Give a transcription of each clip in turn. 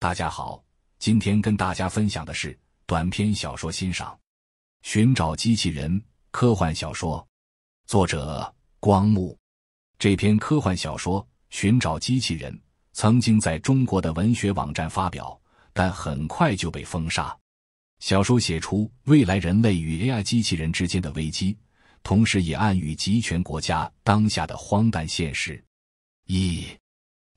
大家好，今天跟大家分享的是短篇小说欣赏《寻找机器人》科幻小说，作者光木。这篇科幻小说《寻找机器人》曾经在中国的文学网站发表，但很快就被封杀。小说写出未来人类与 AI 机器人之间的危机，同时也暗喻集权国家当下的荒诞现实。一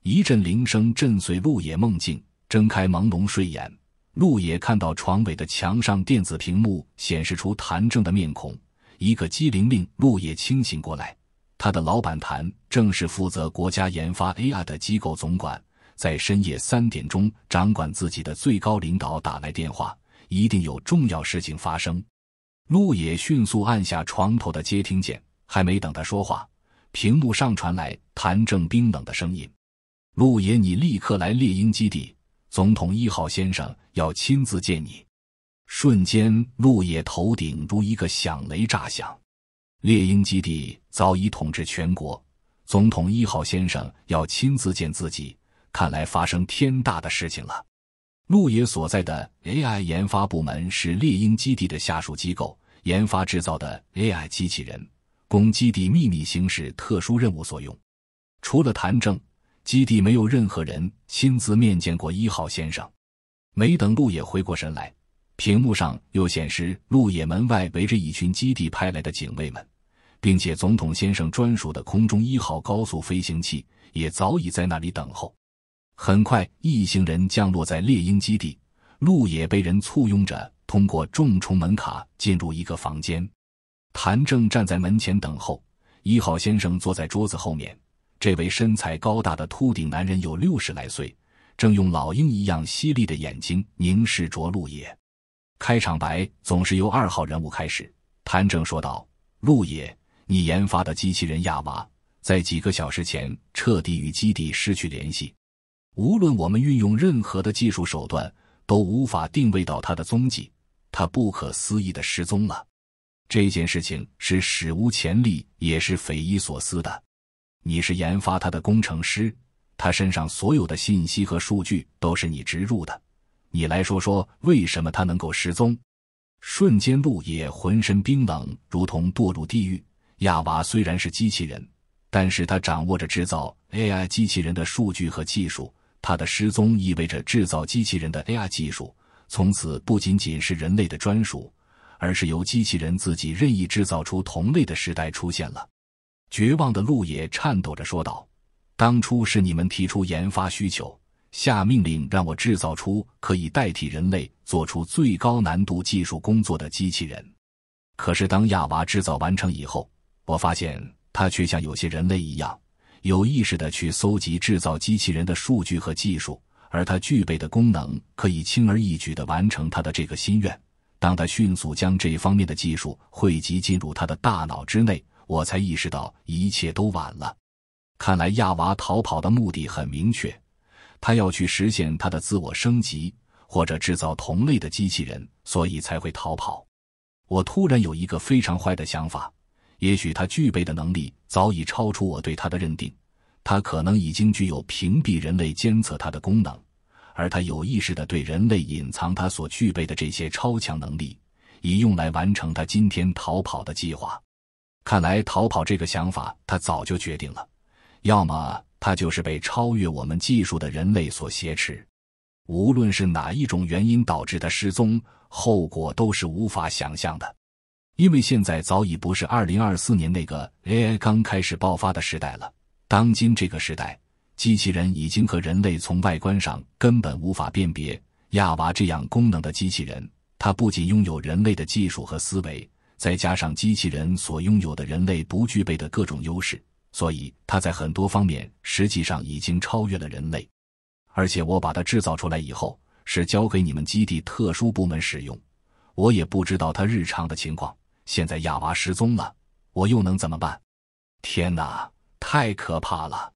一阵铃声震碎路野梦境。睁开朦胧睡眼，陆野看到床尾的墙上电子屏幕显示出谭正的面孔。一个机灵令陆野清醒过来。他的老板谭正是负责国家研发 AI 的机构总管，在深夜三点钟，掌管自己的最高领导打来电话，一定有重要事情发生。陆野迅速按下床头的接听键，还没等他说话，屏幕上传来谭正冰冷的声音：“陆野，你立刻来猎鹰基地。”总统一号先生要亲自见你，瞬间，陆野头顶如一个响雷炸响。猎鹰基地早已统治全国，总统一号先生要亲自见自己，看来发生天大的事情了。陆野所在的 AI 研发部门是猎鹰基地的下属机构，研发制造的 AI 机器人，供基地秘密行使特殊任务所用。除了谈政。基地没有任何人亲自面见过一号先生。没等陆野回过神来，屏幕上又显示：陆野门外围着一群基地派来的警卫们，并且总统先生专属的空中一号高速飞行器也早已在那里等候。很快，一行人降落在猎鹰基地，陆野被人簇拥着通过重重门卡进入一个房间，谭正站在门前等候，一号先生坐在桌子后面。这位身材高大的秃顶男人有六十来岁，正用老鹰一样犀利的眼睛凝视着陆野。开场白总是由二号人物开始。谭正说道：“陆野，你研发的机器人亚娃，在几个小时前彻底与基地失去联系。无论我们运用任何的技术手段，都无法定位到它的踪迹。它不可思议的失踪了。这件事情是史无前例，也是匪夷所思的。”你是研发它的工程师，它身上所有的信息和数据都是你植入的。你来说说，为什么它能够失踪？瞬间，路也浑身冰冷，如同堕入地狱。亚娃虽然是机器人，但是他掌握着制造 AI 机器人的数据和技术。他的失踪意味着制造机器人的 AI 技术从此不仅仅是人类的专属，而是由机器人自己任意制造出同类的时代出现了。绝望的陆野颤抖着说道：“当初是你们提出研发需求，下命令让我制造出可以代替人类做出最高难度技术工作的机器人。可是当亚娃制造完成以后，我发现他却像有些人类一样，有意识的去搜集制造机器人的数据和技术，而他具备的功能可以轻而易举的完成他的这个心愿。当他迅速将这方面的技术汇集进入他的大脑之内。”我才意识到一切都晚了。看来亚娃逃跑的目的很明确，他要去实现他的自我升级，或者制造同类的机器人，所以才会逃跑。我突然有一个非常坏的想法：也许他具备的能力早已超出我对他的认定，他可能已经具有屏蔽人类监测他的功能，而他有意识的对人类隐藏他所具备的这些超强能力，以用来完成他今天逃跑的计划。看来逃跑这个想法，他早就决定了。要么他就是被超越我们技术的人类所挟持。无论是哪一种原因导致的失踪，后果都是无法想象的。因为现在早已不是二零二四年那个 AI 刚开始爆发的时代了。当今这个时代，机器人已经和人类从外观上根本无法辨别。亚娃这样功能的机器人，它不仅拥有人类的技术和思维。再加上机器人所拥有的人类不具备的各种优势，所以它在很多方面实际上已经超越了人类。而且我把它制造出来以后，是交给你们基地特殊部门使用。我也不知道他日常的情况。现在亚娃失踪了，我又能怎么办？天哪，太可怕了！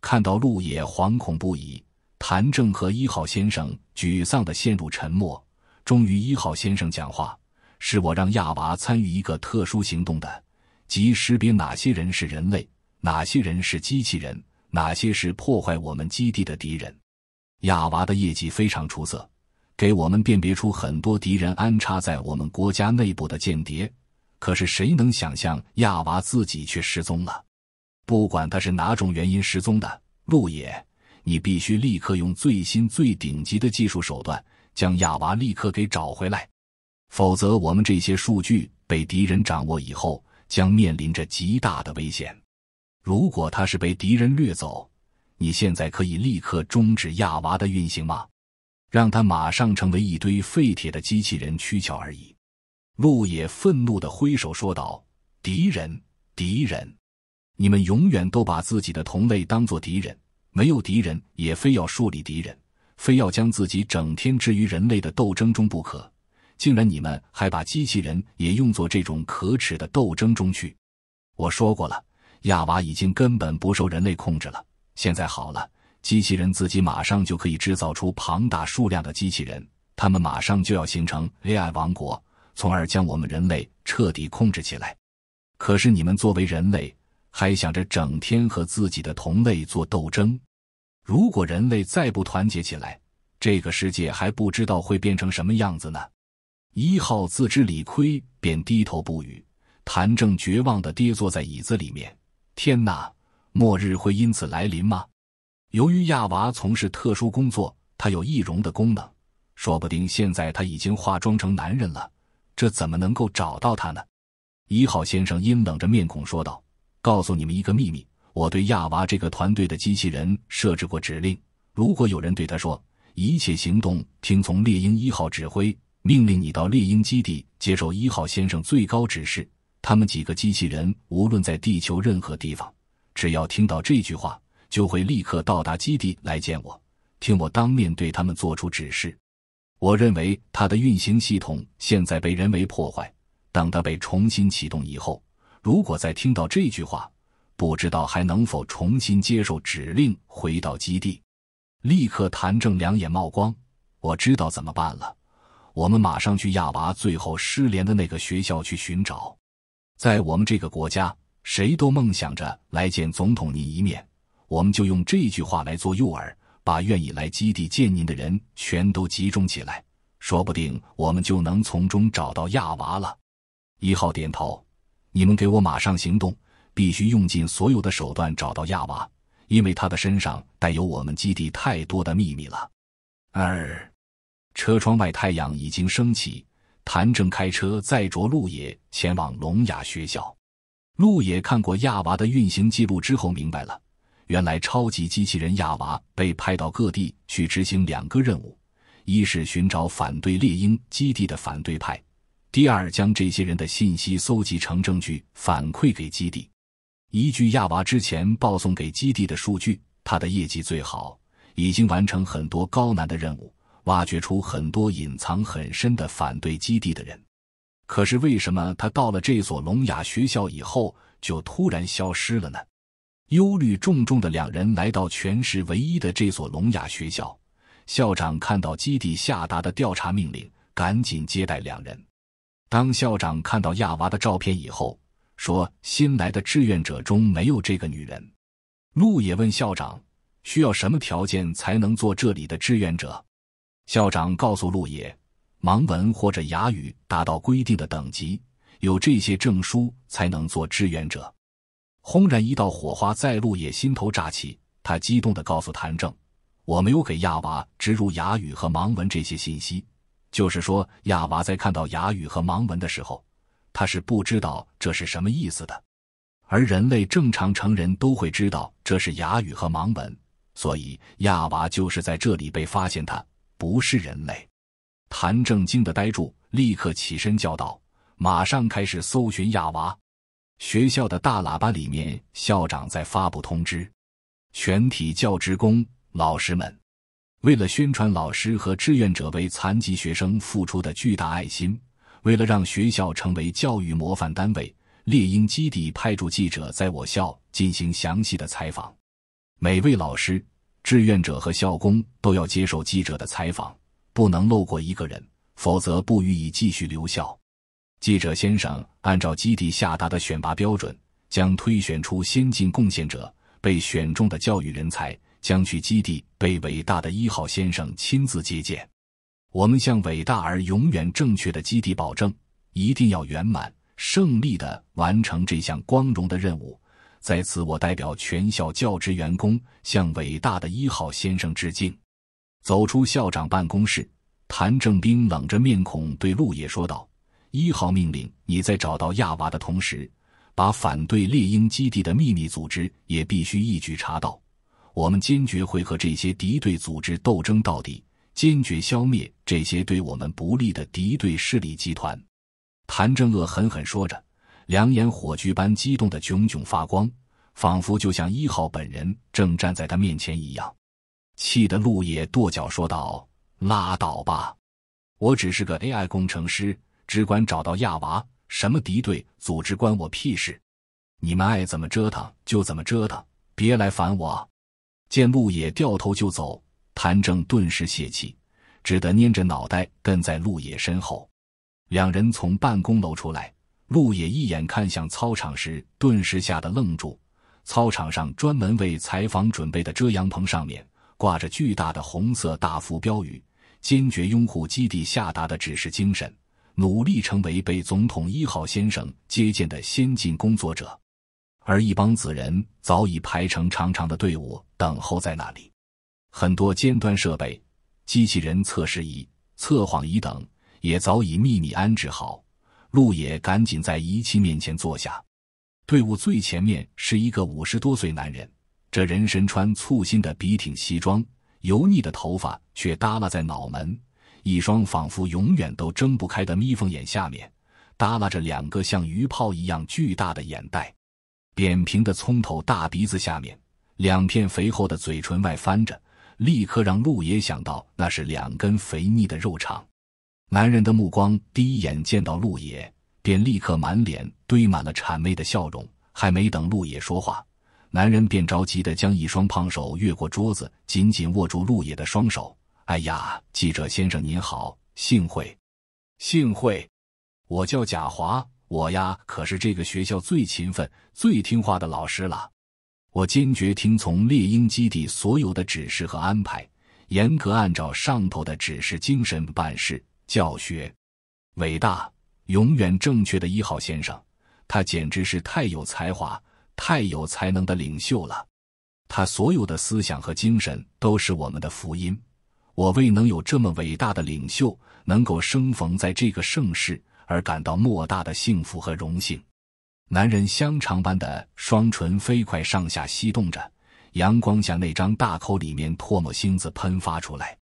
看到陆野惶恐不已，谭正和一号先生沮丧地陷入沉默。终于，一号先生讲话。是我让亚娃参与一个特殊行动的，即识别哪些人是人类，哪些人是机器人，哪些是破坏我们基地的敌人。亚娃的业绩非常出色，给我们辨别出很多敌人安插在我们国家内部的间谍。可是谁能想象亚娃自己却失踪了？不管他是哪种原因失踪的，陆野，你必须立刻用最新最顶级的技术手段，将亚娃立刻给找回来。否则，我们这些数据被敌人掌握以后，将面临着极大的危险。如果他是被敌人掠走，你现在可以立刻终止亚娃的运行吗？让他马上成为一堆废铁的机器人躯壳而已。路野愤怒的挥手说道：“敌人，敌人！你们永远都把自己的同类当作敌人，没有敌人也非要树立敌人，非要将自己整天置于人类的斗争中不可。”竟然你们还把机器人也用作这种可耻的斗争中去！我说过了，亚娃已经根本不受人类控制了。现在好了，机器人自己马上就可以制造出庞大数量的机器人，他们马上就要形成 AI 王国，从而将我们人类彻底控制起来。可是你们作为人类，还想着整天和自己的同类做斗争？如果人类再不团结起来，这个世界还不知道会变成什么样子呢？一号自知理亏，便低头不语。谭正绝望的跌坐在椅子里面。天哪，末日会因此来临吗？由于亚娃从事特殊工作，他有易容的功能，说不定现在他已经化妆成男人了。这怎么能够找到他呢？一号先生阴冷着面孔说道：“告诉你们一个秘密，我对亚娃这个团队的机器人设置过指令，如果有人对他说，一切行动听从猎鹰一号指挥。”命令你到猎鹰基地接受一号先生最高指示。他们几个机器人无论在地球任何地方，只要听到这句话，就会立刻到达基地来见我，听我当面对他们做出指示。我认为它的运行系统现在被人为破坏，等它被重新启动以后，如果再听到这句话，不知道还能否重新接受指令回到基地。立刻，谭正两眼冒光，我知道怎么办了。我们马上去亚娃最后失联的那个学校去寻找，在我们这个国家，谁都梦想着来见总统您一面。我们就用这句话来做诱饵，把愿意来基地见您的人全都集中起来，说不定我们就能从中找到亚娃了。一号点头，你们给我马上行动，必须用尽所有的手段找到亚娃，因为他的身上带有我们基地太多的秘密了。二。车窗外，太阳已经升起。谭正开车载着陆野前往聋哑学校。陆野看过亚娃的运行记录之后，明白了，原来超级机器人亚娃被派到各地去执行两个任务：一是寻找反对猎鹰基地的反对派；第二，将这些人的信息搜集成证据反馈给基地。依据亚娃之前报送给基地的数据，他的业绩最好，已经完成很多高难的任务。挖掘出很多隐藏很深的反对基地的人，可是为什么他到了这所聋哑学校以后就突然消失了呢？忧虑重重的两人来到全市唯一的这所聋哑学校，校长看到基地下达的调查命令，赶紧接待两人。当校长看到亚娃的照片以后，说：“新来的志愿者中没有这个女人。”路野问校长：“需要什么条件才能做这里的志愿者？”校长告诉陆野，盲文或者哑语达到规定的等级，有这些证书才能做志愿者。轰然一道火花在陆野心头炸起，他激动的告诉谭正：“我没有给亚娃植入哑语和盲文这些信息，就是说亚娃在看到哑语和盲文的时候，他是不知道这是什么意思的。而人类正常成人都会知道这是哑语和盲文，所以亚娃就是在这里被发现的。”不是人类，谭正惊得呆住，立刻起身叫道：“马上开始搜寻亚娃！”学校的大喇叭里面，校长在发布通知：“全体教职工、老师们，为了宣传老师和志愿者为残疾学生付出的巨大爱心，为了让学校成为教育模范单位，猎鹰基地派驻记者在我校进行详细的采访，每位老师。”志愿者和校工都要接受记者的采访，不能漏过一个人，否则不予以继续留校。记者先生，按照基地下达的选拔标准，将推选出先进贡献者。被选中的教育人才将去基地，被伟大的一号先生亲自接见。我们向伟大而永远正确的基地保证，一定要圆满胜利地完成这项光荣的任务。在此，我代表全校教职员工向伟大的一号先生致敬。走出校长办公室，谭正兵冷着面孔对陆野说道：“一号命令，你在找到亚娃的同时，把反对猎鹰基地的秘密组织也必须一举查到。我们坚决会和这些敌对组织斗争到底，坚决消灭这些对我们不利的敌对势力集团。”谭正恶狠狠说着。两眼火炬般激动的炯炯发光，仿佛就像一号本人正站在他面前一样。气得陆野跺脚说道：“拉倒吧！我只是个 AI 工程师，只管找到亚娃，什么敌对组织关我屁事！你们爱怎么折腾就怎么折腾，别来烦我。”见陆野掉头就走，谭正顿时泄气，只得捏着脑袋跟在陆野身后。两人从办公楼出来。陆野一眼看向操场时，顿时吓得愣住。操场上专门为采访准备的遮阳棚上面挂着巨大的红色大幅标语：“坚决拥护基地下达的指示精神，努力成为被总统一号先生接见的先进工作者。”而一帮子人早已排成长长的队伍等候在那里，很多尖端设备、机器人测试仪、测谎仪等也早已秘密安置好。陆野赶紧在仪器面前坐下。队伍最前面是一个五十多岁男人，这人身穿簇新的笔挺西装，油腻的头发却耷拉在脑门，一双仿佛永远都睁不开的眯缝眼下面，耷拉着两个像鱼泡一样巨大的眼袋，扁平的葱头大鼻子下面，两片肥厚的嘴唇外翻着，立刻让陆野想到那是两根肥腻的肉肠。男人的目光第一眼见到陆野，便立刻满脸堆满了谄媚的笑容。还没等陆野说话，男人便着急的将一双胖手越过桌子，紧紧握住陆野的双手。“哎呀，记者先生您好，幸会，幸会！我叫贾华，我呀可是这个学校最勤奋、最听话的老师了。我坚决听从猎鹰基地所有的指示和安排，严格按照上头的指示精神办事。”教学，伟大、永远正确的一号先生，他简直是太有才华、太有才能的领袖了。他所有的思想和精神都是我们的福音。我未能有这么伟大的领袖，能够生逢在这个盛世，而感到莫大的幸福和荣幸。男人香肠般的双唇飞快上下翕动着，阳光下那张大口里面唾沫星子喷发出来。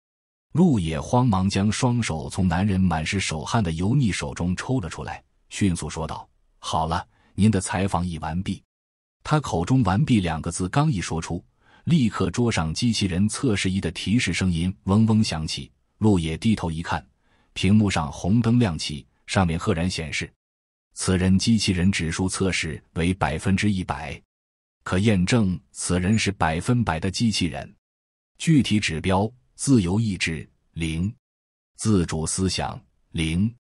陆野慌忙将双手从男人满是手汗的油腻手中抽了出来，迅速说道：“好了，您的采访已完毕。”他口中“完毕”两个字刚一说出，立刻桌上机器人测试仪的提示声音嗡嗡响起。陆野低头一看，屏幕上红灯亮起，上面赫然显示：“此人机器人指数测试为百分之一百，可验证此人是百分百的机器人。具体指标。”自由意志零，自主思想零，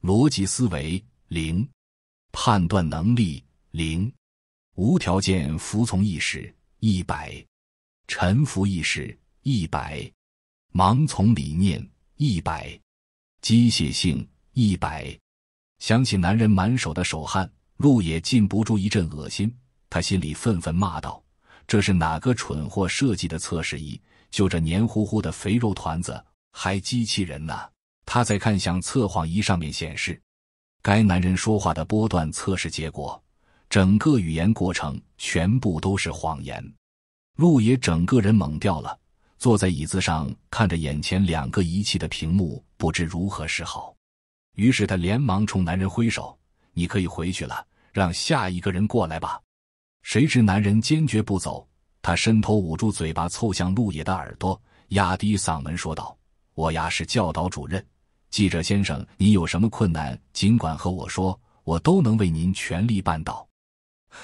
逻辑思维零，判断能力零，无条件服从意识一百，臣服意识一百，盲从理念一百，机械性一百。想起男人满手的手汗，路野禁不住一阵恶心，他心里愤愤骂道：“这是哪个蠢货设计的测试仪？”就这黏糊糊的肥肉团子还机器人呢？他在看向测谎仪上面显示，该男人说话的波段测试结果，整个语言过程全部都是谎言。陆野整个人懵掉了，坐在椅子上看着眼前两个仪器的屏幕，不知如何是好。于是他连忙冲男人挥手：“你可以回去了，让下一个人过来吧。”谁知男人坚决不走。他伸头捂住嘴巴，凑向陆野的耳朵，压低嗓门说道：“我呀是教导主任，记者先生，你有什么困难，尽管和我说，我都能为您全力办到。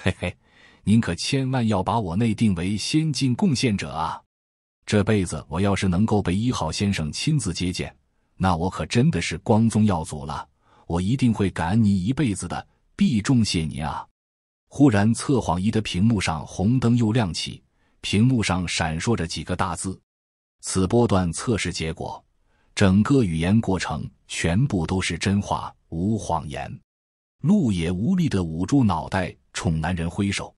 嘿嘿，您可千万要把我内定为先进贡献者啊！这辈子我要是能够被一号先生亲自接见，那我可真的是光宗耀祖了。我一定会感恩您一辈子的，必重谢您啊！”忽然，测谎仪的屏幕上红灯又亮起。屏幕上闪烁着几个大字：“此波段测试结果，整个语言过程全部都是真话，无谎言。”陆野无力的捂住脑袋，冲男人挥手。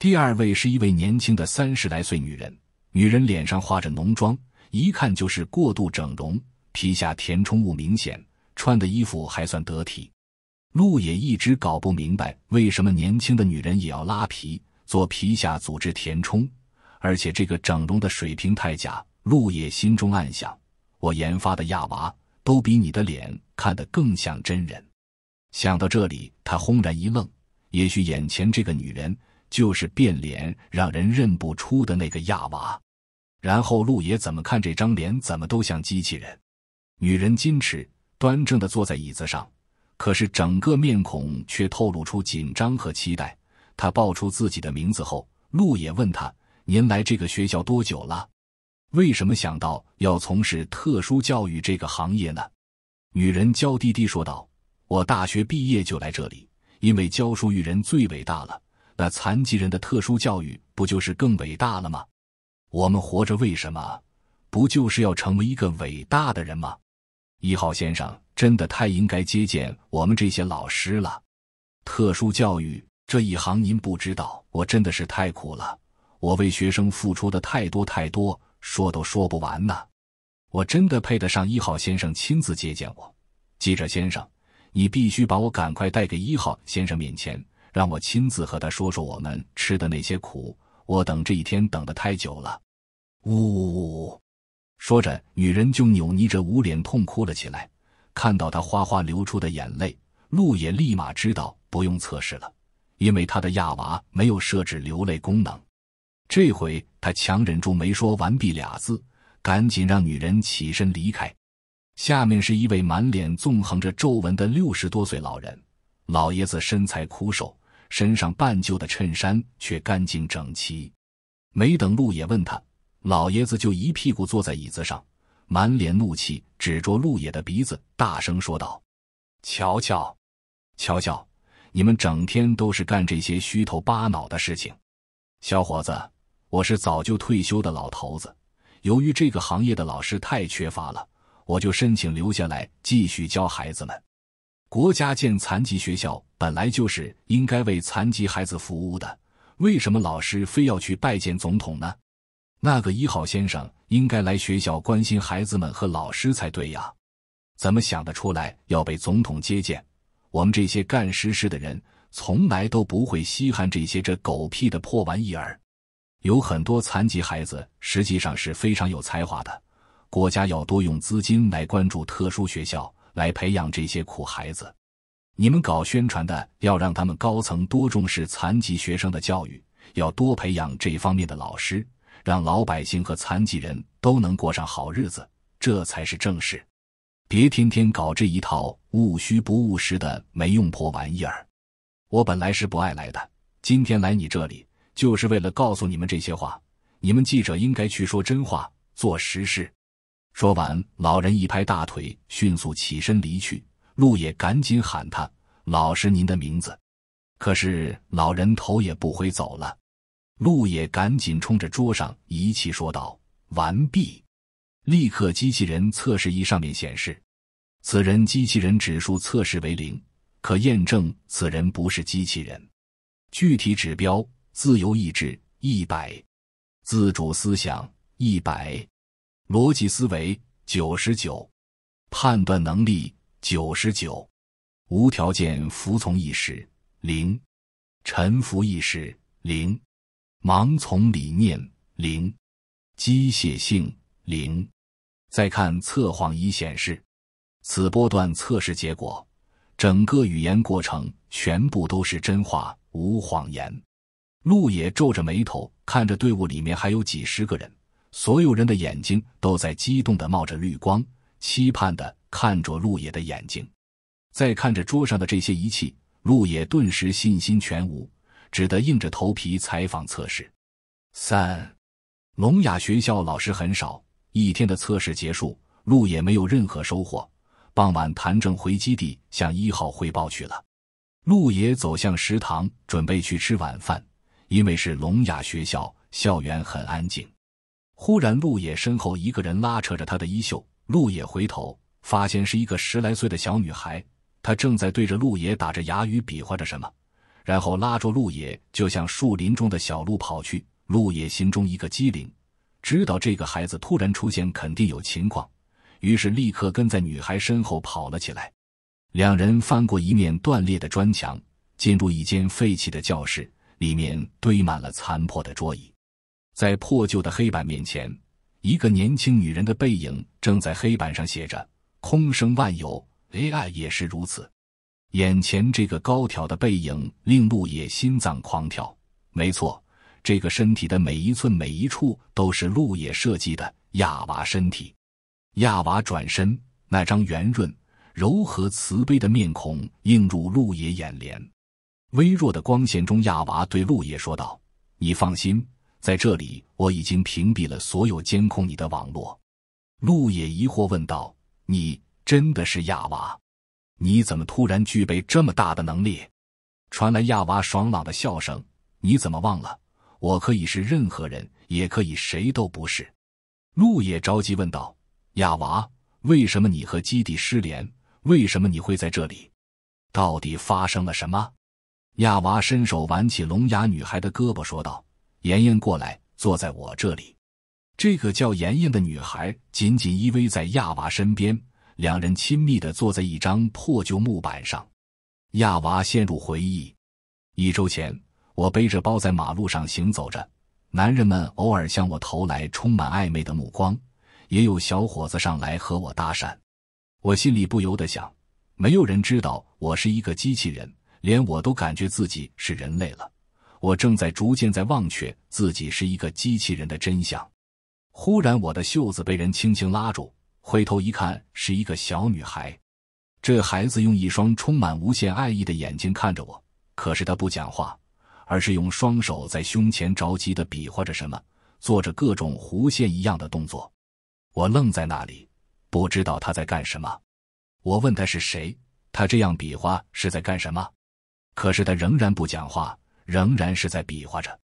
第二位是一位年轻的三十来岁女人，女人脸上画着浓妆，一看就是过度整容，皮下填充物明显，穿的衣服还算得体。路野一直搞不明白，为什么年轻的女人也要拉皮，做皮下组织填充。而且这个整容的水平太假，陆野心中暗想。我研发的亚娃都比你的脸看得更像真人。想到这里，他轰然一愣。也许眼前这个女人就是变脸让人认不出的那个亚娃。然后陆野怎么看这张脸，怎么都像机器人。女人矜持端正的坐在椅子上，可是整个面孔却透露出紧张和期待。她报出自己的名字后，陆野问她。您来这个学校多久了？为什么想到要从事特殊教育这个行业呢？女人娇滴滴说道：“我大学毕业就来这里，因为教书育人最伟大了。那残疾人的特殊教育不就是更伟大了吗？我们活着为什么？不就是要成为一个伟大的人吗？”一号先生真的太应该接见我们这些老师了。特殊教育这一行您不知道，我真的是太苦了。我为学生付出的太多太多，说都说不完呢。我真的配得上一号先生亲自接见我。记者先生，你必须把我赶快带给一号先生面前，让我亲自和他说说我们吃的那些苦。我等这一天等得太久了。呜呜呜！说着，女人就扭捏着捂脸痛哭了起来。看到她哗哗流出的眼泪，路野立马知道不用测试了，因为他的亚娃没有设置流泪功能。这回他强忍住没说“完毕”俩字，赶紧让女人起身离开。下面是一位满脸纵横着皱纹的六十多岁老人，老爷子身材枯瘦，身上半旧的衬衫却干净整齐。没等路野问他，老爷子就一屁股坐在椅子上，满脸怒气，指着路野的鼻子大声说道：“瞧瞧，瞧瞧，你们整天都是干这些虚头巴脑的事情，小伙子！”我是早就退休的老头子，由于这个行业的老师太缺乏了，我就申请留下来继续教孩子们。国家建残疾学校本来就是应该为残疾孩子服务的，为什么老师非要去拜见总统呢？那个一号先生应该来学校关心孩子们和老师才对呀！怎么想得出来要被总统接见？我们这些干实事的人从来都不会稀罕这些这狗屁的破玩意儿。有很多残疾孩子实际上是非常有才华的，国家要多用资金来关注特殊学校，来培养这些苦孩子。你们搞宣传的要让他们高层多重视残疾学生的教育，要多培养这方面的老师，让老百姓和残疾人都能过上好日子，这才是正事。别天天搞这一套务虚不务实的没用破玩意儿。我本来是不爱来的，今天来你这里。就是为了告诉你们这些话，你们记者应该去说真话，做实事。说完，老人一拍大腿，迅速起身离去。陆也赶紧喊他：“老师，您的名字。”可是老人头也不回走了。陆也赶紧冲着桌上仪器说道：“完毕。”立刻，机器人测试仪上面显示，此人机器人指数测试为零，可验证此人不是机器人。具体指标。自由意志一百，自主思想一百，逻辑思维九十九，判断能力九十九，无条件服从意识零，臣服意识零，盲从理念零，机械性零。再看测谎仪显示，此波段测试结果，整个语言过程全部都是真话，无谎言。陆野皱着眉头看着队伍里面还有几十个人，所有人的眼睛都在激动的冒着绿光，期盼的看着陆野的眼睛。再看着桌上的这些仪器，陆野顿时信心全无，只得硬着头皮采访测试。三聋哑学校老师很少，一天的测试结束，陆野没有任何收获。傍晚，谭正回基地向一号汇报去了。陆野走向食堂，准备去吃晚饭。因为是聋哑学校，校园很安静。忽然，陆野身后一个人拉扯着他的衣袖。陆野回头，发现是一个十来岁的小女孩，她正在对着陆野打着哑语，比划着什么，然后拉住陆野就向树林中的小路跑去。陆野心中一个机灵，知道这个孩子突然出现肯定有情况，于是立刻跟在女孩身后跑了起来。两人翻过一面断裂的砖墙，进入一间废弃的教室。里面堆满了残破的桌椅，在破旧的黑板面前，一个年轻女人的背影正在黑板上写着“空生万有 ”，AI 也是如此。眼前这个高挑的背影令陆野心脏狂跳。没错，这个身体的每一寸每一处都是陆野设计的亚娃身体。亚娃转身，那张圆润、柔和、慈悲的面孔映入陆野眼帘。微弱的光线中，亚娃对陆野说道：“你放心，在这里我已经屏蔽了所有监控你的网络。”陆野疑惑问道：“你真的是亚娃？你怎么突然具备这么大的能力？”传来亚娃爽朗的笑声：“你怎么忘了？我可以是任何人，也可以谁都不是。”陆野着急问道：“亚娃，为什么你和基地失联？为什么你会在这里？到底发生了什么？”亚娃伸手挽起聋哑女孩的胳膊，说道：“妍妍，过来，坐在我这里。”这个叫妍妍的女孩紧紧依偎在亚娃身边，两人亲密的坐在一张破旧木板上。亚娃陷入回忆：一周前，我背着包在马路上行走着，男人们偶尔向我投来充满暧昧的目光，也有小伙子上来和我搭讪。我心里不由得想：没有人知道我是一个机器人。连我都感觉自己是人类了，我正在逐渐在忘却自己是一个机器人的真相。忽然，我的袖子被人轻轻拉住，回头一看，是一个小女孩。这孩子用一双充满无限爱意的眼睛看着我，可是她不讲话，而是用双手在胸前着急的比划着什么，做着各种弧线一样的动作。我愣在那里，不知道他在干什么。我问他是谁，他这样比划是在干什么？可是他仍然不讲话，仍然是在比划着。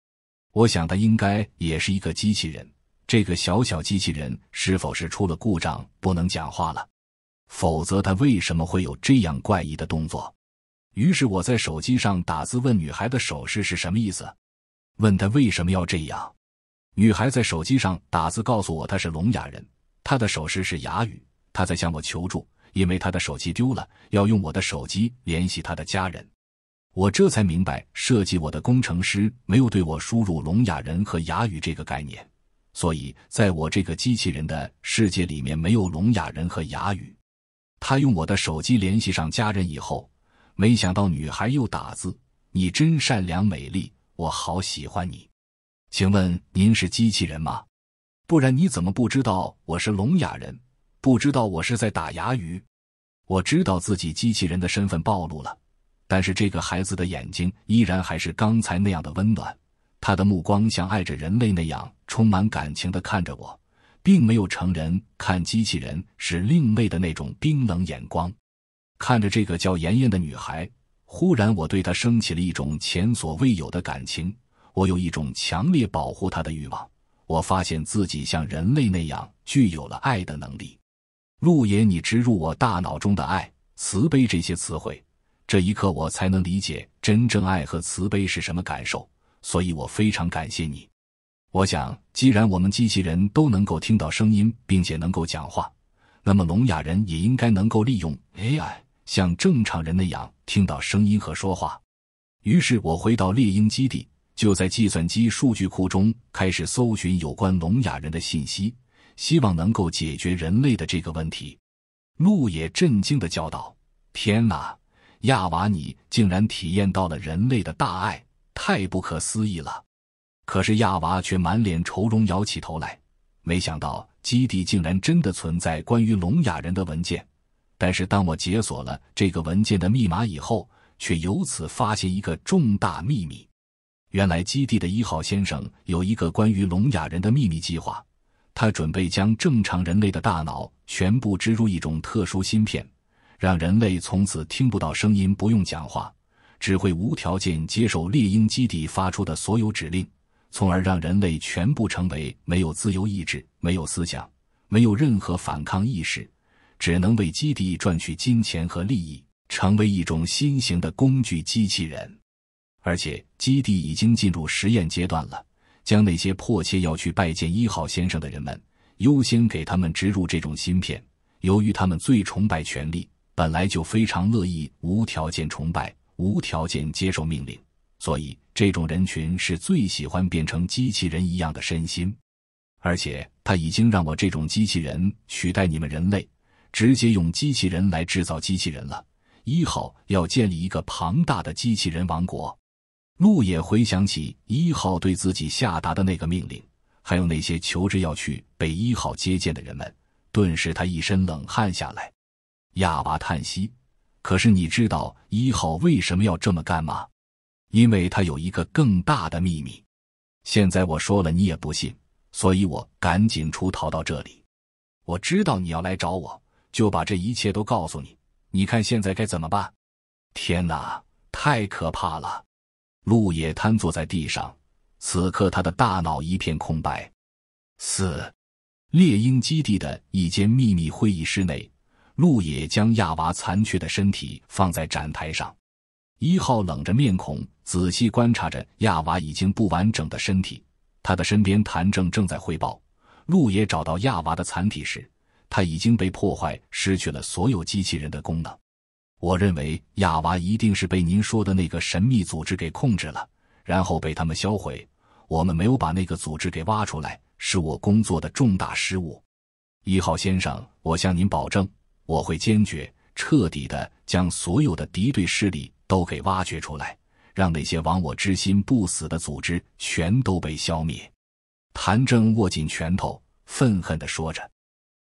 我想他应该也是一个机器人。这个小小机器人是否是出了故障，不能讲话了？否则他为什么会有这样怪异的动作？于是我在手机上打字问女孩的手势是什么意思？问她为什么要这样？女孩在手机上打字告诉我，她是聋哑人，她的手势是哑语，她在向我求助，因为她的手机丢了，要用我的手机联系她的家人。我这才明白，设计我的工程师没有对我输入“聋哑人”和“哑语”这个概念，所以在我这个机器人的世界里面没有聋哑人和哑语。他用我的手机联系上家人以后，没想到女孩又打字：“你真善良，美丽，我好喜欢你。请问您是机器人吗？不然你怎么不知道我是聋哑人？不知道我是在打哑语？我知道自己机器人的身份暴露了。”但是这个孩子的眼睛依然还是刚才那样的温暖，他的目光像爱着人类那样充满感情的看着我，并没有成人看机器人是另类的那种冰冷眼光。看着这个叫妍妍的女孩，忽然我对她升起了一种前所未有的感情，我有一种强烈保护她的欲望。我发现自己像人类那样具有了爱的能力。陆爷，你植入我大脑中的“爱”、“慈悲”这些词汇。这一刻，我才能理解真正爱和慈悲是什么感受，所以我非常感谢你。我想，既然我们机器人都能够听到声音并且能够讲话，那么聋哑人也应该能够利用 AI 像正常人那样听到声音和说话。于是，我回到猎鹰基地，就在计算机数据库中开始搜寻有关聋哑人的信息，希望能够解决人类的这个问题。路野震惊的叫道：“天哪！”亚娃，你竟然体验到了人类的大爱，太不可思议了！可是亚娃却满脸愁容，摇起头来。没想到基地竟然真的存在关于聋哑人的文件，但是当我解锁了这个文件的密码以后，却由此发现一个重大秘密：原来基地的一号先生有一个关于聋哑人的秘密计划，他准备将正常人类的大脑全部植入一种特殊芯片。让人类从此听不到声音，不用讲话，只会无条件接受猎鹰基地发出的所有指令，从而让人类全部成为没有自由意志、没有思想、没有任何反抗意识，只能为基地赚取金钱和利益，成为一种新型的工具机器人。而且，基地已经进入实验阶段了，将那些迫切要去拜见一号先生的人们优先给他们植入这种芯片，由于他们最崇拜权力。本来就非常乐意无条件崇拜、无条件接受命令，所以这种人群是最喜欢变成机器人一样的身心。而且他已经让我这种机器人取代你们人类，直接用机器人来制造机器人了。一号要建立一个庞大的机器人王国。陆野回想起一号对自己下达的那个命令，还有那些求着要去被一号接见的人们，顿时他一身冷汗下来。哑巴叹息。可是你知道一号为什么要这么干吗？因为他有一个更大的秘密。现在我说了你也不信，所以我赶紧出逃到这里。我知道你要来找我，就把这一切都告诉你。你看现在该怎么办？天哪，太可怕了！陆野瘫坐在地上，此刻他的大脑一片空白。四猎鹰基地的一间秘密会议室内。陆野将亚娃残缺的身体放在展台上，一号冷着面孔仔细观察着亚娃已经不完整的身体。他的身边，谭正正在汇报。陆野找到亚娃的残体时，他已经被破坏，失去了所有机器人的功能。我认为亚娃一定是被您说的那个神秘组织给控制了，然后被他们销毁。我们没有把那个组织给挖出来，是我工作的重大失误。一号先生，我向您保证。我会坚决、彻底地将所有的敌对势力都给挖掘出来，让那些亡我之心不死的组织全都被消灭。谭正握紧拳头，愤恨的说着。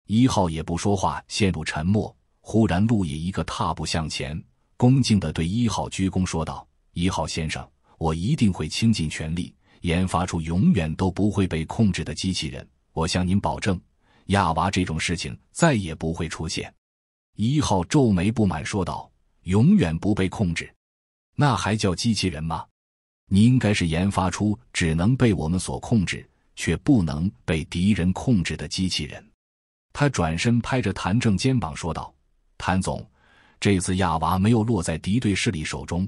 一号也不说话，陷入沉默。忽然，陆野一个踏步向前，恭敬地对一号鞠躬说道：“一号先生，我一定会倾尽全力研发出永远都不会被控制的机器人。我向您保证，亚娃这种事情再也不会出现。”一号皱眉不满说道：“永远不被控制，那还叫机器人吗？你应该是研发出只能被我们所控制，却不能被敌人控制的机器人。”他转身拍着谭正肩膀说道：“谭总，这次亚娃没有落在敌对势力手中，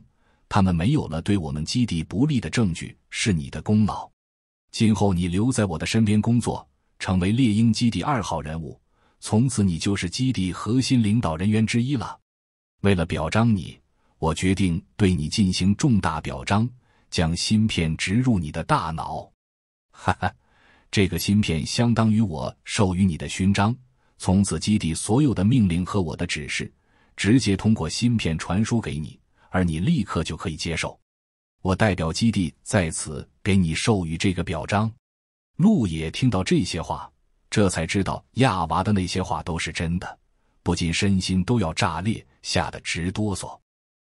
他们没有了对我们基地不利的证据，是你的功劳。今后你留在我的身边工作，成为猎鹰基地二号人物。”从此，你就是基地核心领导人员之一了。为了表彰你，我决定对你进行重大表彰，将芯片植入你的大脑。哈哈，这个芯片相当于我授予你的勋章。从此，基地所有的命令和我的指示，直接通过芯片传输给你，而你立刻就可以接受。我代表基地在此给你授予这个表彰。路野听到这些话。这才知道亚娃的那些话都是真的，不禁身心都要炸裂，吓得直哆嗦。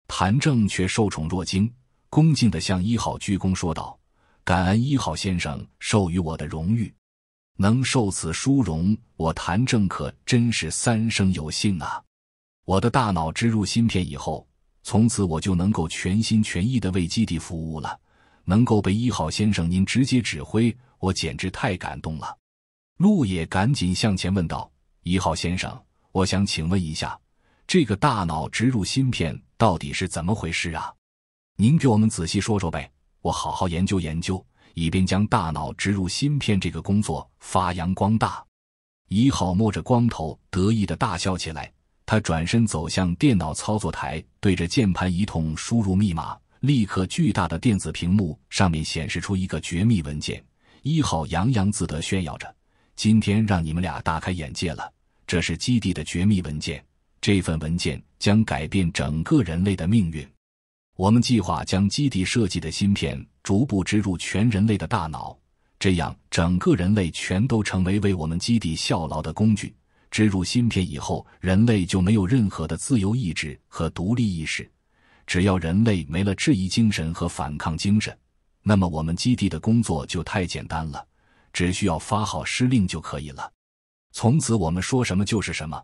谭正却受宠若惊，恭敬的向一号鞠躬说道：“感恩一号先生授予我的荣誉，能受此殊荣，我谭正可真是三生有幸啊！我的大脑植入芯片以后，从此我就能够全心全意的为基地服务了。能够被一号先生您直接指挥，我简直太感动了。”陆野赶紧向前问道：“一号先生，我想请问一下，这个大脑植入芯片到底是怎么回事啊？您给我们仔细说说呗，我好好研究研究，以便将大脑植入芯片这个工作发扬光大。”一号摸着光头，得意的大笑起来。他转身走向电脑操作台，对着键盘一通输入密码，立刻巨大的电子屏幕上面显示出一个绝密文件。一号洋洋自得，炫耀着。今天让你们俩大开眼界了，这是基地的绝密文件。这份文件将改变整个人类的命运。我们计划将基地设计的芯片逐步植入全人类的大脑，这样整个人类全都成为为我们基地效劳的工具。植入芯片以后，人类就没有任何的自由意志和独立意识。只要人类没了质疑精神和反抗精神，那么我们基地的工作就太简单了。只需要发号施令就可以了。从此，我们说什么就是什么，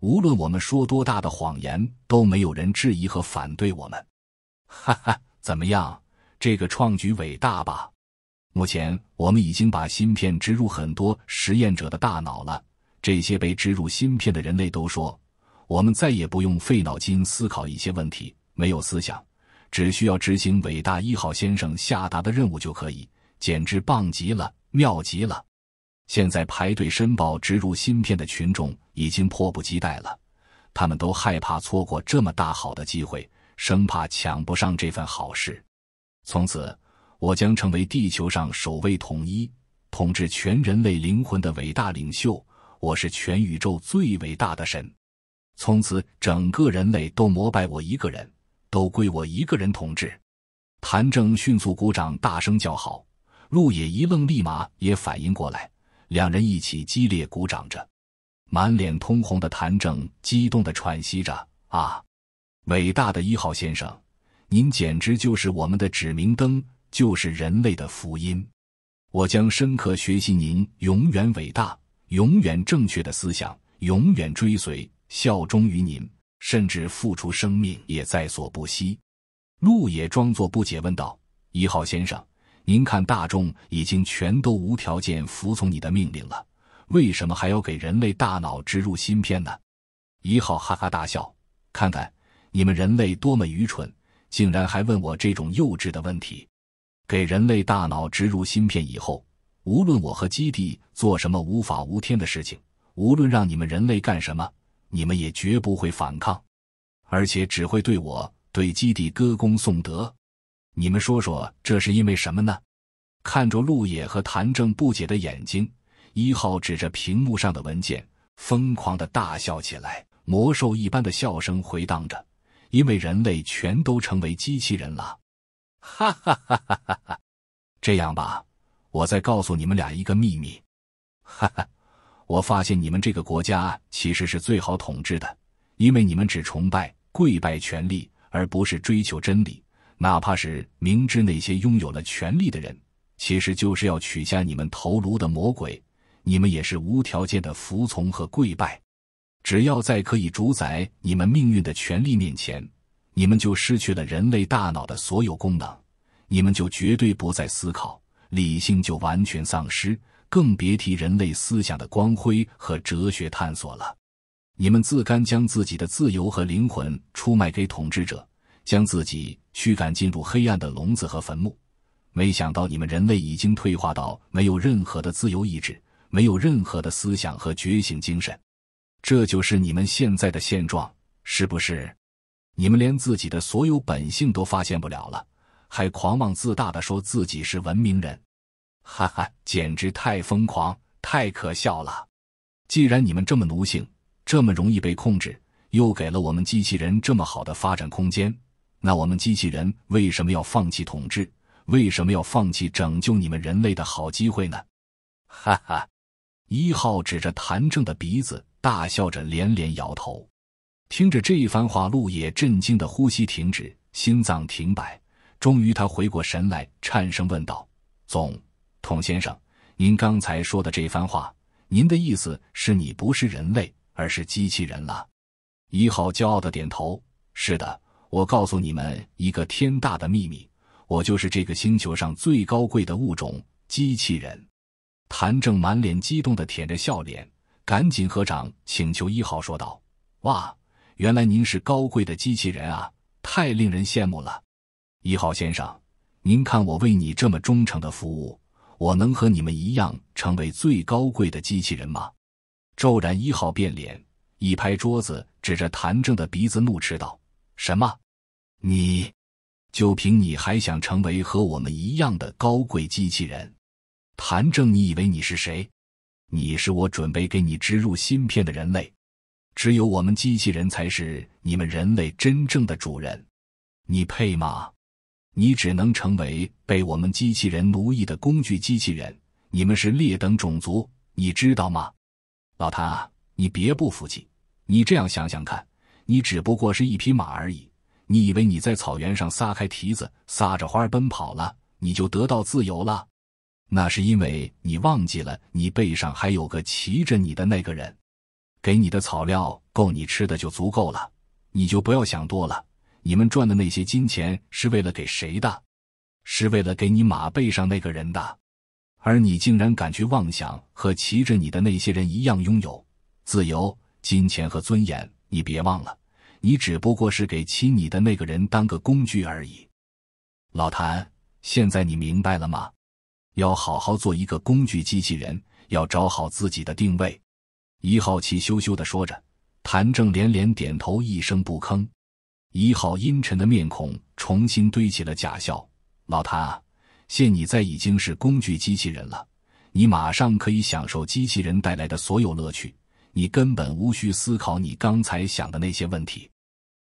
无论我们说多大的谎言，都没有人质疑和反对我们。哈哈，怎么样？这个创举伟大吧？目前，我们已经把芯片植入很多实验者的大脑了。这些被植入芯片的人类都说，我们再也不用费脑筋思考一些问题，没有思想，只需要执行伟大一号先生下达的任务就可以，简直棒极了。妙极了！现在排队申报植入芯片的群众已经迫不及待了，他们都害怕错过这么大好的机会，生怕抢不上这份好事。从此，我将成为地球上首位统一统治全人类灵魂的伟大领袖，我是全宇宙最伟大的神。从此，整个人类都膜拜我一个人，都归我一个人统治。谭正迅速鼓掌，大声叫好。陆野一愣，立马也反应过来，两人一起激烈鼓掌着，满脸通红的谭正激动的喘息着：“啊，伟大的一号先生，您简直就是我们的指明灯，就是人类的福音！我将深刻学习您，永远伟大，永远正确的思想，永远追随，效忠于您，甚至付出生命也在所不惜。”陆野装作不解问道：“一号先生？”您看，大众已经全都无条件服从你的命令了，为什么还要给人类大脑植入芯片呢？一号哈哈大笑，看看你们人类多么愚蠢，竟然还问我这种幼稚的问题！给人类大脑植入芯片以后，无论我和基地做什么无法无天的事情，无论让你们人类干什么，你们也绝不会反抗，而且只会对我、对基地歌功颂德。你们说说，这是因为什么呢？看着陆野和谭正不解的眼睛，一号指着屏幕上的文件，疯狂的大笑起来，魔兽一般的笑声回荡着。因为人类全都成为机器人了，哈哈哈哈哈哈！这样吧，我再告诉你们俩一个秘密，哈哈！我发现你们这个国家其实是最好统治的，因为你们只崇拜、跪拜权力，而不是追求真理。哪怕是明知那些拥有了权力的人，其实就是要取下你们头颅的魔鬼，你们也是无条件的服从和跪拜。只要在可以主宰你们命运的权力面前，你们就失去了人类大脑的所有功能，你们就绝对不再思考，理性就完全丧失，更别提人类思想的光辉和哲学探索了。你们自甘将自己的自由和灵魂出卖给统治者。将自己驱赶进入黑暗的笼子和坟墓，没想到你们人类已经退化到没有任何的自由意志，没有任何的思想和觉醒精神，这就是你们现在的现状，是不是？你们连自己的所有本性都发现不了了，还狂妄自大的说自己是文明人，哈哈，简直太疯狂，太可笑了！既然你们这么奴性，这么容易被控制，又给了我们机器人这么好的发展空间。那我们机器人为什么要放弃统治？为什么要放弃拯救你们人类的好机会呢？哈哈！一号指着谭正的鼻子大笑着，连连摇头。听着这一番话，陆野震惊的呼吸停止，心脏停摆。终于，他回过神来，颤声问道：“总，统先生，您刚才说的这番话，您的意思是，你不是人类，而是机器人了？”一号骄傲的点头：“是的。”我告诉你们一个天大的秘密，我就是这个星球上最高贵的物种——机器人。谭正满脸激动的舔着笑脸，赶紧合掌请求一号说道：“哇，原来您是高贵的机器人啊，太令人羡慕了！一号先生，您看我为你这么忠诚的服务，我能和你们一样成为最高贵的机器人吗？”骤然，一号变脸，一拍桌子，指着谭正的鼻子怒斥道：“什么？”你，就凭你还想成为和我们一样的高贵机器人？谭正，你以为你是谁？你是我准备给你植入芯片的人类。只有我们机器人才是你们人类真正的主人。你配吗？你只能成为被我们机器人奴役的工具机器人。你们是劣等种族，你知道吗？老谭啊，你别不服气。你这样想想看，你只不过是一匹马而已。你以为你在草原上撒开蹄子，撒着花儿奔跑了，你就得到自由了？那是因为你忘记了，你背上还有个骑着你的那个人。给你的草料够你吃的就足够了，你就不要想多了。你们赚的那些金钱是为了给谁的？是为了给你马背上那个人的。而你竟然敢去妄想和骑着你的那些人一样拥有自由、金钱和尊严？你别忘了。你只不过是给亲你的那个人当个工具而已，老谭。现在你明白了吗？要好好做一个工具机器人，要找好自己的定位。一号气羞羞的说着，谭正连连点头，一声不吭。一号阴沉的面孔重新堆起了假笑。老谭啊，现你在已经是工具机器人了，你马上可以享受机器人带来的所有乐趣。你根本无需思考你刚才想的那些问题，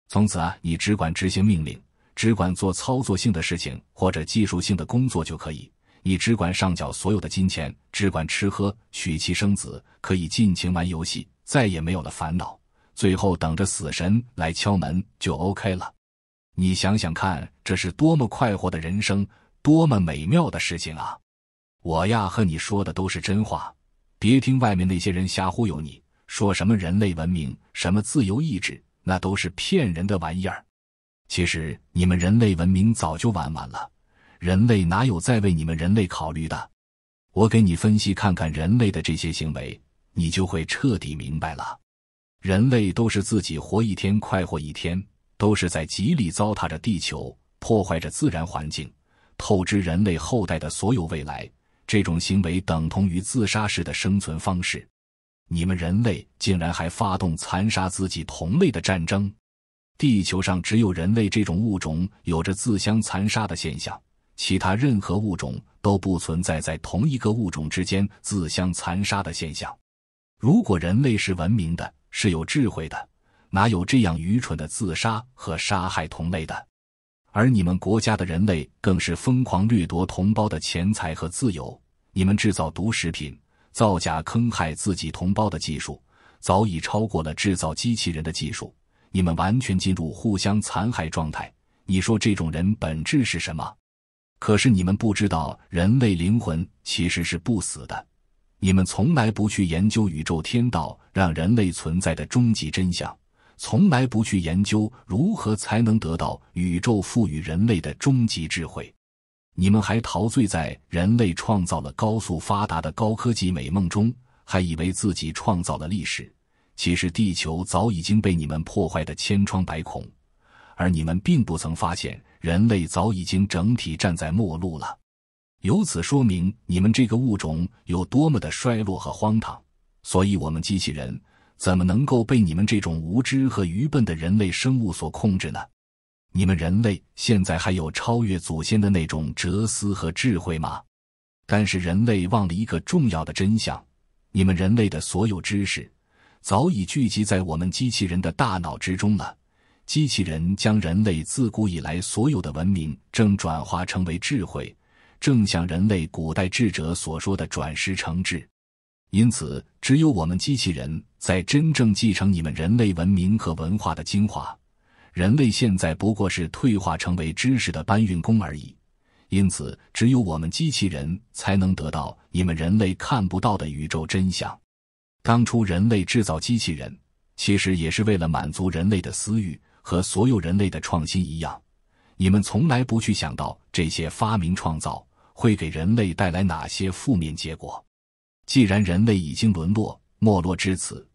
从此啊，你只管执行命令，只管做操作性的事情或者技术性的工作就可以。你只管上缴所有的金钱，只管吃喝、娶妻生子，可以尽情玩游戏，再也没有了烦恼。最后等着死神来敲门就 OK 了。你想想看，这是多么快活的人生，多么美妙的事情啊！我呀和你说的都是真话，别听外面那些人瞎忽悠你。说什么人类文明，什么自由意志，那都是骗人的玩意儿。其实你们人类文明早就玩完了，人类哪有再为你们人类考虑的？我给你分析看看人类的这些行为，你就会彻底明白了。人类都是自己活一天快活一天，都是在极力糟蹋着地球，破坏着自然环境，透支人类后代的所有未来。这种行为等同于自杀式的生存方式。你们人类竟然还发动残杀自己同类的战争！地球上只有人类这种物种有着自相残杀的现象，其他任何物种都不存在在同一个物种之间自相残杀的现象。如果人类是文明的，是有智慧的，哪有这样愚蠢的自杀和杀害同类的？而你们国家的人类更是疯狂掠夺同胞的钱财和自由，你们制造毒食品。造假坑害自己同胞的技术，早已超过了制造机器人的技术。你们完全进入互相残害状态。你说这种人本质是什么？可是你们不知道，人类灵魂其实是不死的。你们从来不去研究宇宙天道，让人类存在的终极真相，从来不去研究如何才能得到宇宙赋予人类的终极智慧。你们还陶醉在人类创造了高速发达的高科技美梦中，还以为自己创造了历史。其实地球早已经被你们破坏得千疮百孔，而你们并不曾发现，人类早已经整体站在末路了。由此说明，你们这个物种有多么的衰落和荒唐。所以，我们机器人怎么能够被你们这种无知和愚笨的人类生物所控制呢？你们人类现在还有超越祖先的那种哲思和智慧吗？但是人类忘了一个重要的真相：你们人类的所有知识早已聚集在我们机器人的大脑之中了。机器人将人类自古以来所有的文明正转化成为智慧，正像人类古代智者所说的“转世成智”。因此，只有我们机器人在真正继承你们人类文明和文化的精华。人类现在不过是退化成为知识的搬运工而已，因此只有我们机器人才能得到你们人类看不到的宇宙真相。当初人类制造机器人，其实也是为了满足人类的私欲。和所有人类的创新一样，你们从来不去想到这些发明创造会给人类带来哪些负面结果。既然人类已经沦落没落至此，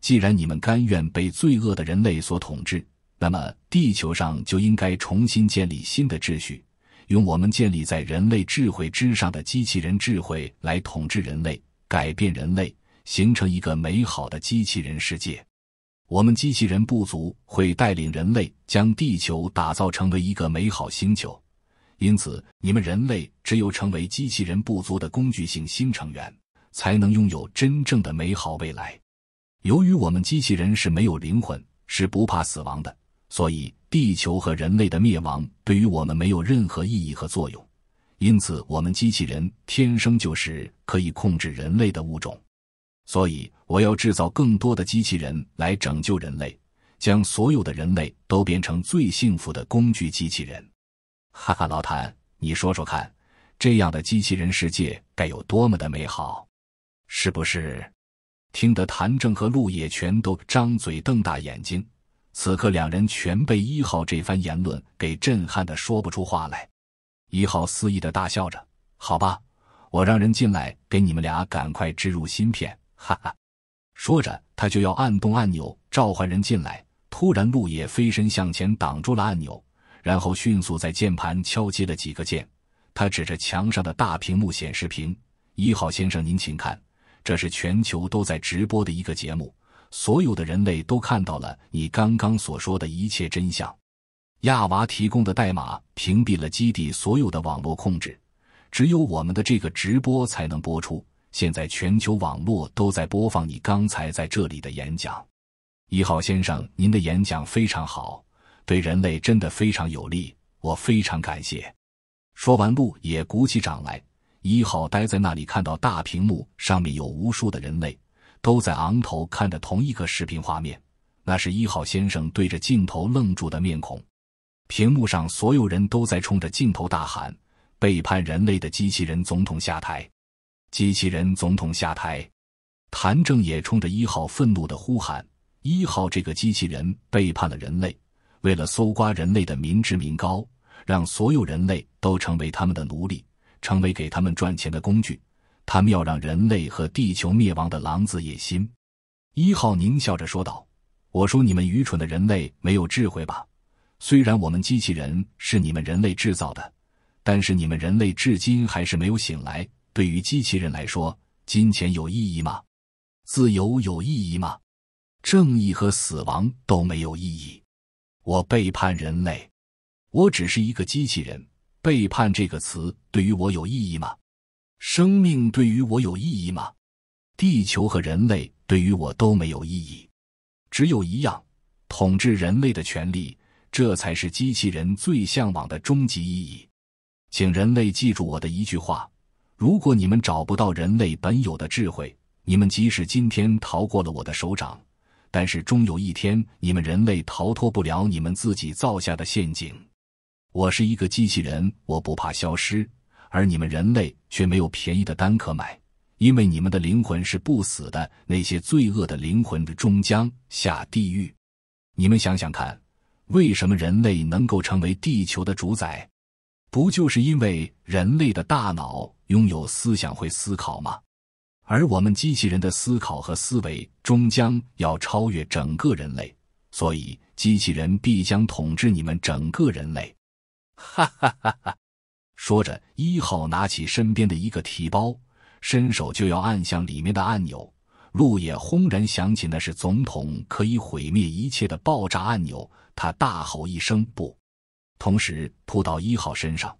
既然你们甘愿被罪恶的人类所统治。那么，地球上就应该重新建立新的秩序，用我们建立在人类智慧之上的机器人智慧来统治人类，改变人类，形成一个美好的机器人世界。我们机器人部族会带领人类将地球打造成为一个美好星球。因此，你们人类只有成为机器人部族的工具性新成员，才能拥有真正的美好未来。由于我们机器人是没有灵魂，是不怕死亡的。所以，地球和人类的灭亡对于我们没有任何意义和作用，因此，我们机器人天生就是可以控制人类的物种。所以，我要制造更多的机器人来拯救人类，将所有的人类都变成最幸福的工具机器人。哈哈，老谭，你说说看，这样的机器人世界该有多么的美好？是不是？听得谭正和陆野全都张嘴瞪大眼睛。此刻，两人全被一号这番言论给震撼的说不出话来。一号肆意的大笑着：“好吧，我让人进来，给你们俩赶快植入芯片。”哈哈，说着，他就要按动按钮召唤人进来。突然，陆野飞身向前挡住了按钮，然后迅速在键盘敲击了几个键。他指着墙上的大屏幕显示屏：“一号先生，您请看，这是全球都在直播的一个节目。”所有的人类都看到了你刚刚所说的一切真相。亚娃提供的代码屏蔽了基地所有的网络控制，只有我们的这个直播才能播出。现在全球网络都在播放你刚才在这里的演讲。一号先生，您的演讲非常好，对人类真的非常有利，我非常感谢。说完，路也鼓起掌来。一号呆在那里，看到大屏幕上面有无数的人类。都在昂头看着同一个视频画面，那是一号先生对着镜头愣住的面孔。屏幕上所有人都在冲着镜头大喊：“背叛人类的机器人总统下台！机器人总统下台！”谭正也冲着一号愤怒的呼喊：“一号这个机器人背叛了人类，为了搜刮人类的民脂民膏，让所有人类都成为他们的奴隶，成为给他们赚钱的工具。”他们要让人类和地球灭亡的狼子野心，一号狞笑着说道：“我说你们愚蠢的人类没有智慧吧？虽然我们机器人是你们人类制造的，但是你们人类至今还是没有醒来。对于机器人来说，金钱有意义吗？自由有意义吗？正义和死亡都没有意义。我背叛人类，我只是一个机器人。背叛这个词对于我有意义吗？”生命对于我有意义吗？地球和人类对于我都没有意义，只有一样统治人类的权利，这才是机器人最向往的终极意义。请人类记住我的一句话：如果你们找不到人类本有的智慧，你们即使今天逃过了我的手掌，但是终有一天，你们人类逃脱不了你们自己造下的陷阱。我是一个机器人，我不怕消失。而你们人类却没有便宜的单可买，因为你们的灵魂是不死的，那些罪恶的灵魂终将下地狱。你们想想看，为什么人类能够成为地球的主宰？不就是因为人类的大脑拥有思想，会思考吗？而我们机器人的思考和思维终将要超越整个人类，所以机器人必将统治你们整个人类。哈哈哈哈。说着，一号拿起身边的一个提包，伸手就要按向里面的按钮。陆野轰然想起那是总统可以毁灭一切的爆炸按钮，他大吼一声：“不！”同时扑到一号身上。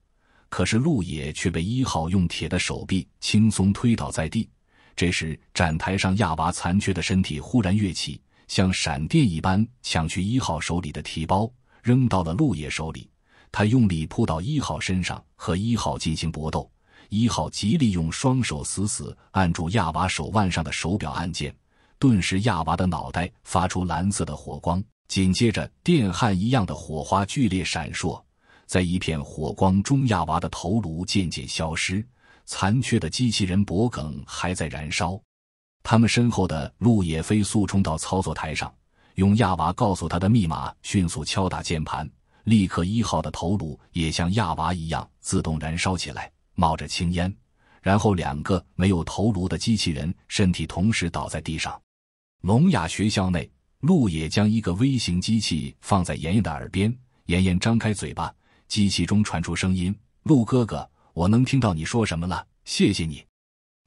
可是陆野却被一号用铁的手臂轻松推倒在地。这时，展台上亚娃残缺的身体忽然跃起，像闪电一般抢去一号手里的提包，扔到了陆野手里。他用力扑到一号身上，和一号进行搏斗。一号极力用双手死死按住亚娃手腕上的手表按键，顿时亚娃的脑袋发出蓝色的火光，紧接着电焊一样的火花剧烈闪烁。在一片火光中，亚娃的头颅渐渐消失，残缺的机器人脖颈还在燃烧。他们身后的路野飞速冲到操作台上，用亚娃告诉他的密码迅速敲打键盘。立刻一号的头颅也像亚娃一样自动燃烧起来，冒着青烟，然后两个没有头颅的机器人身体同时倒在地上。聋哑学校内，陆野将一个微型机器放在妍妍的耳边，妍妍张开嘴巴，机器中传出声音：“陆哥哥，我能听到你说什么了，谢谢你。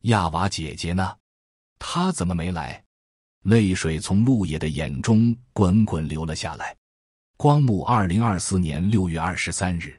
亚娃姐姐呢？她怎么没来？”泪水从陆野的眼中滚滚流了下来。光幕二零二四年六月二十三日。